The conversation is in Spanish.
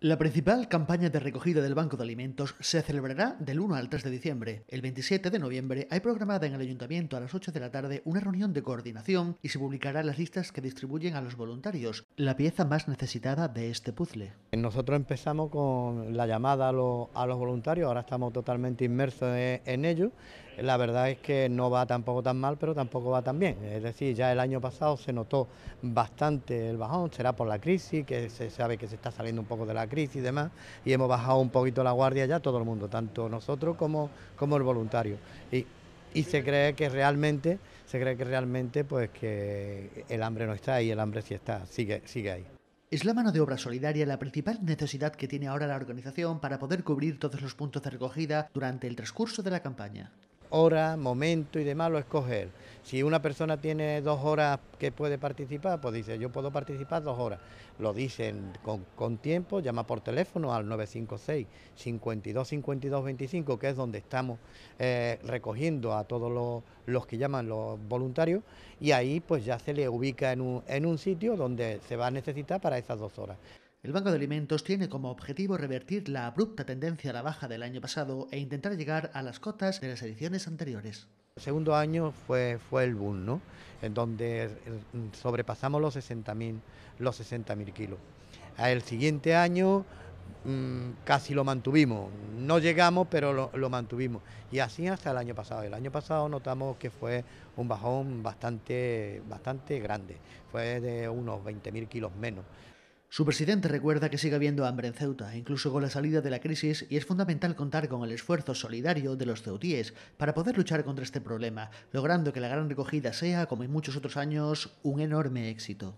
La principal campaña de recogida del Banco de Alimentos se celebrará del 1 al 3 de diciembre. El 27 de noviembre hay programada en el Ayuntamiento a las 8 de la tarde una reunión de coordinación y se publicarán las listas que distribuyen a los voluntarios, la pieza más necesitada de este puzzle. Nosotros empezamos con la llamada a los, voluntarios, ahora estamos totalmente inmersos en ello la verdad es que no va tampoco tan mal, pero tampoco va tan bien. Es decir, ya el año pasado se notó bastante el bajón, será por la crisis, que se sabe que se está saliendo un poco de la crisis y demás, y hemos bajado un poquito la guardia ya todo el mundo, tanto nosotros como, como el voluntario. Y, se cree que realmente, se cree que realmente pues que el hambre no está ahí, el hambre sí está, sigue, sigue ahí. ¿Es la mano de obra solidaria la principal necesidad que tiene ahora la organización para poder cubrir todos los puntos de recogida durante el transcurso de la campaña? hora, momento y demás lo escoger. Si una persona tiene dos horas que puede participar, pues dice, yo puedo participar dos horas. Lo dicen con, tiempo, llama por teléfono al 956 525225 que es donde estamos eh, recogiendo a todos los, que llaman los voluntarios, y ahí pues ya se le ubica en un, en un sitio donde se va a necesitar para esas dos horas. El Banco de Alimentos tiene como objetivo revertir la abrupta tendencia a la baja del año pasado e intentar llegar a las cotas de las ediciones anteriores. El segundo año fue, fue el boom, ¿no? En donde sobrepasamos los 60.000 los kilos. El siguiente año mm, casi lo mantuvimos, no llegamos, pero lo, mantuvimos. Y así hasta el año pasado. El año pasado notamos que fue un bajón bastante, bastante grande, fue de unos 20.000 kilos menos. Su presidente recuerda que sigue habiendo hambre en Ceuta, incluso con la salida de la crisis, y es fundamental contar con el esfuerzo solidario de los ceutíes para poder luchar contra este problema, logrando que la gran recogida sea, como en muchos otros años, un enorme éxito.